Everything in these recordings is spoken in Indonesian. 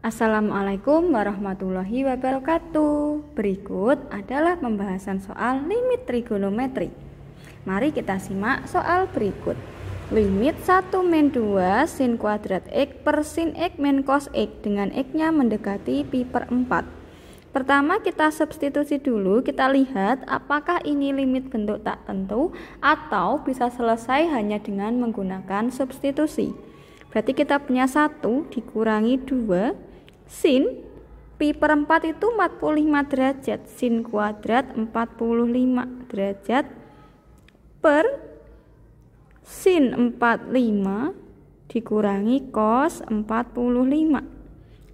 Assalamualaikum warahmatullahi wabarakatuh. Berikut adalah pembahasan soal limit trigonometri. Mari kita simak soal berikut. Limit 1 min 2 sin kuadrat x per sin x min cos x dengan x-nya mendekati pi per 4. Pertama kita substitusi dulu, kita lihat apakah ini limit bentuk tak tentu atau bisa selesai hanya dengan menggunakan substitusi. Berarti kita punya 1 dikurangi 2 sin pi per 4 itu 45 derajat sin kuadrat 45 derajat per sin 45 dikurangi cos 45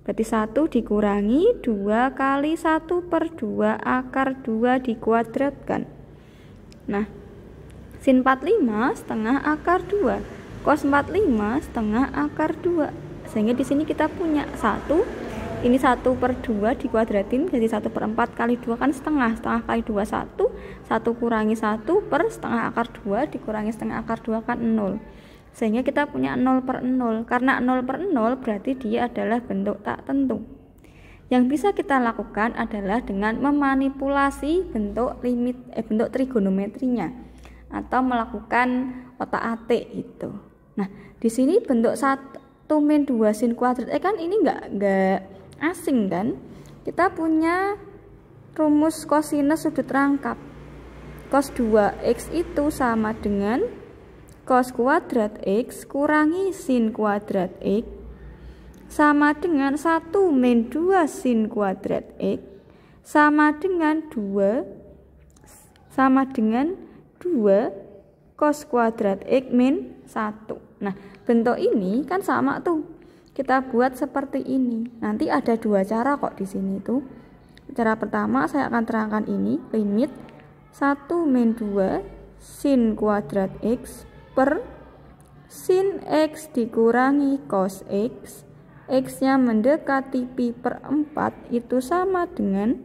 Berarti 1 dikurangi 2 kali 1 per 2 akar 2 dikuadratkan. Nah, sin 45 setengah akar 2. Cos 45 setengah akar 2. Sehingga di sini kita punya 1 ini satu per 2 dikuadratin jadi satu per empat kali dua kan setengah setengah kali dua satu satu kurangi satu per setengah akar dua dikurangi setengah akar dua kan nol sehingga kita punya nol per nol karena nol per nol berarti dia adalah bentuk tak tentu yang bisa kita lakukan adalah dengan memanipulasi bentuk limit eh, bentuk trigonometrinya atau melakukan otak-atik itu nah di sini bentuk satu 1 min 2 sin kuadrat eh kan ini enggak enggak asing kan kita punya rumus kosinus sudut rangkap cos 2x itu sama dengan cos kuadrat x kurangi sin kuadrat x sama dengan 1 min 2 sin kuadrat x sama dengan 2 sama dengan 2 cos kuadrat x min 1 nah bentuk ini kan sama tuh kita buat seperti ini. Nanti ada dua cara kok di sini itu. Cara pertama saya akan terangkan ini, limit 1 min 2 sin kuadrat x per sin x dikurangi cos x x-nya mendekati pi per 4 itu sama dengan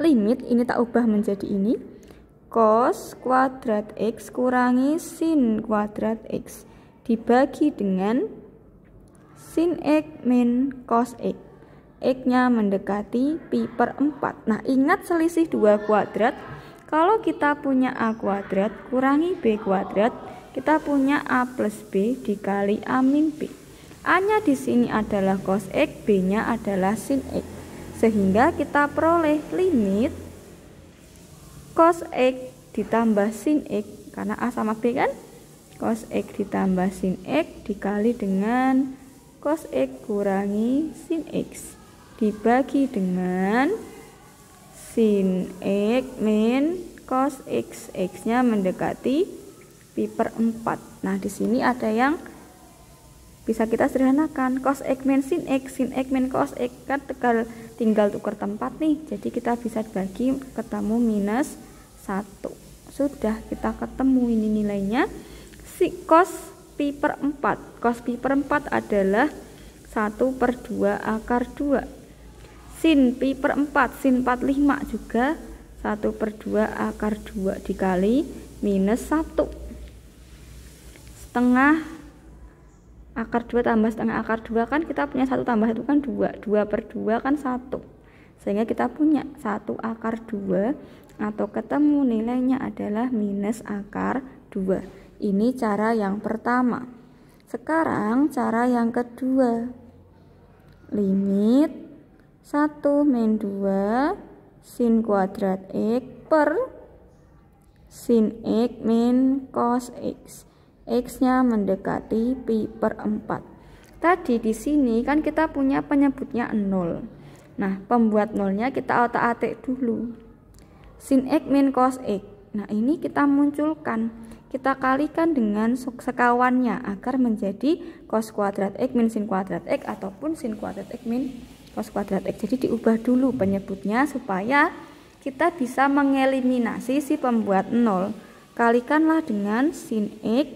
limit ini tak ubah menjadi ini cos kuadrat x kurangi sin kuadrat x dibagi dengan Sin X min cos X. X-nya mendekati pi per 4. Nah, ingat selisih 2 kuadrat. Kalau kita punya A kuadrat kurangi B kuadrat, kita punya A plus B dikali A min B. A-nya di sini adalah cos X, B-nya adalah sin X. Sehingga kita peroleh limit cos X ditambah sin X, karena A sama B kan? Cos X ditambah sin X dikali dengan cos X kurangi sin X dibagi dengan sin X min cos X X nya mendekati pi per 4 nah di sini ada yang bisa kita sederhanakan cos X min sin X sin X min cos X kan tinggal, tinggal tukar tempat nih jadi kita bisa bagi ketemu minus 1 sudah kita ketemu ini nilainya si cos pi per 4 cos pi per 4 adalah 1 per 2 akar 2 sin pi per 4 sin 45 juga 1 per 2 akar 2 dikali minus 1 setengah akar 2 tambah setengah akar 2 kan kita punya 1 tambah 1 kan 2 2 per 2 kan 1 sehingga kita punya 1 akar 2 atau ketemu nilainya adalah minus akar 2 ini cara yang pertama. Sekarang cara yang kedua. Limit 1 min 2 sin kuadrat x per sin x min cos x. X-nya mendekati pi per 4. Tadi di sini kan kita punya penyebutnya 0. Nah, pembuat nolnya kita otak-atik dulu. Sin x min cos x. Nah, ini kita munculkan kita kalikan dengan sekawannya agar menjadi cos kuadrat x min sin kuadrat x ataupun sin kuadrat x min cos kuadrat x. Jadi diubah dulu penyebutnya supaya kita bisa mengeliminasi si pembuat nol Kalikanlah dengan sin x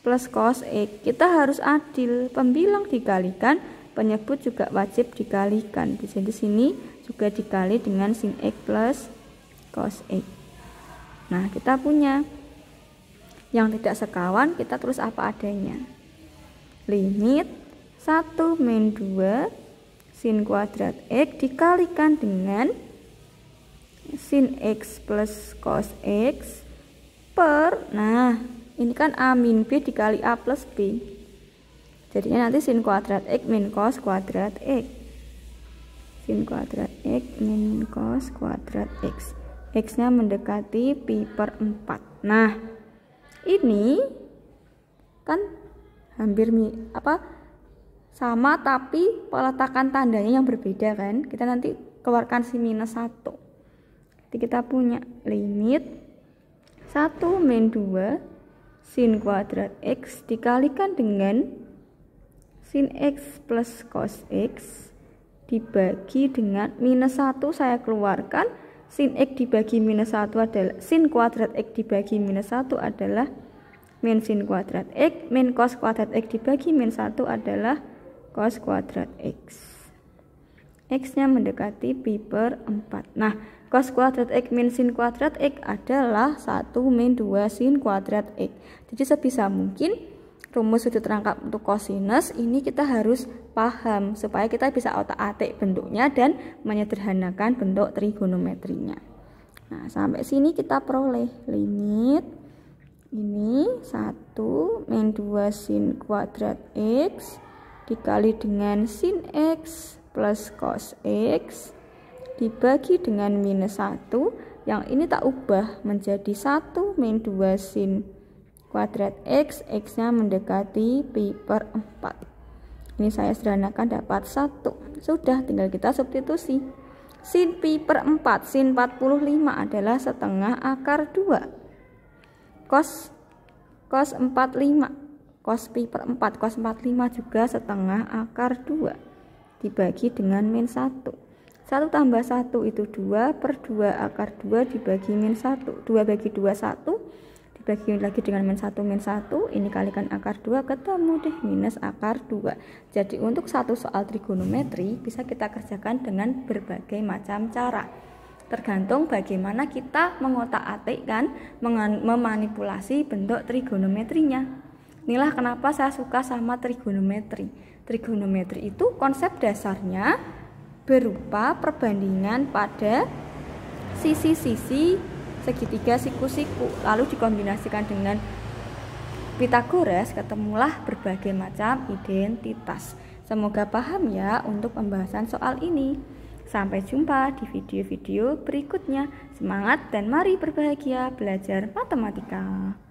plus cos x. Kita harus adil, pembilang dikalikan, penyebut juga wajib dikalikan. bisa di sini juga dikali dengan sin x plus cos x. Nah, kita punya yang tidak sekawan kita terus apa adanya limit 1 min 2 sin kuadrat x dikalikan dengan sin x plus cos x per nah ini kan a min b dikali a plus b jadinya nanti sin kuadrat x min cos kuadrat x sin kuadrat x min cos kuadrat x x nya mendekati pi per 4 nah ini kan hampir mi apa sama tapi peletakan tandanya yang berbeda kan kita nanti keluarkan si minus satu. jadi kita punya limit 1 min 2 sin kuadrat x dikalikan dengan sin x plus cos x dibagi dengan minus 1 saya keluarkan sin x dibagi minus 1 adalah sin kuadrat x dibagi minus 1 adalah min sin kuadrat x min cos kuadrat x dibagi min 1 adalah cos kuadrat x x nya mendekati pi per 4 nah cos kuadrat x min sin kuadrat x adalah 1 min 2 sin kuadrat x jadi sebisa mungkin rumus sudut rangkap untuk kosinus ini kita harus paham supaya kita bisa otak-atik bentuknya dan menyederhanakan bentuk trigonometrinya. Nah, sampai sini kita peroleh limit ini 1 min 2 sin kuadrat x dikali dengan sin x plus cos x dibagi dengan minus 1 yang ini tak ubah menjadi 1 min 2 sin kuadrat X, X-nya mendekati pi per 4. Ini saya sederhanakan dapat 1. Sudah, tinggal kita substitusi. Sin pi per 4, sin 45 adalah setengah akar 2. Cos, cos 45, cos pi per 4, cos 45 juga setengah akar 2. Dibagi dengan min 1. 1 tambah 1 itu 2 per 2 akar 2 dibagi min 1 2 bagi 2 1 bagi lagi dengan min 1 min 1 ini kalikan akar 2 ketemu deh minus akar 2 jadi untuk satu soal trigonometri bisa kita kerjakan dengan berbagai macam cara tergantung bagaimana kita mengotak atik kan memanipulasi bentuk trigonometrinya inilah kenapa saya suka sama trigonometri trigonometri itu konsep dasarnya berupa perbandingan pada sisi-sisi segitiga siku-siku lalu dikombinasikan dengan Pitagoras ketemulah berbagai macam identitas. Semoga paham ya untuk pembahasan soal ini. Sampai jumpa di video-video berikutnya. Semangat dan mari berbahagia belajar matematika.